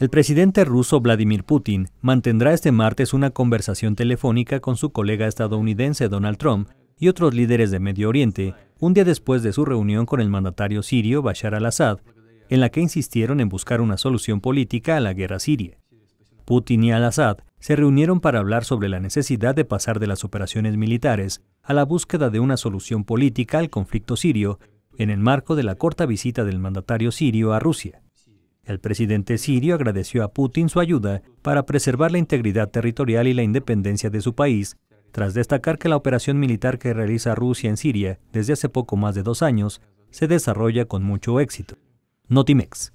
El presidente ruso Vladimir Putin mantendrá este martes una conversación telefónica con su colega estadounidense Donald Trump y otros líderes de Medio Oriente, un día después de su reunión con el mandatario sirio Bashar al-Assad, en la que insistieron en buscar una solución política a la guerra siria. Putin y al-Assad se reunieron para hablar sobre la necesidad de pasar de las operaciones militares a la búsqueda de una solución política al conflicto sirio en el marco de la corta visita del mandatario sirio a Rusia. El presidente sirio agradeció a Putin su ayuda para preservar la integridad territorial y la independencia de su país, tras destacar que la operación militar que realiza Rusia en Siria desde hace poco más de dos años se desarrolla con mucho éxito. Notimex.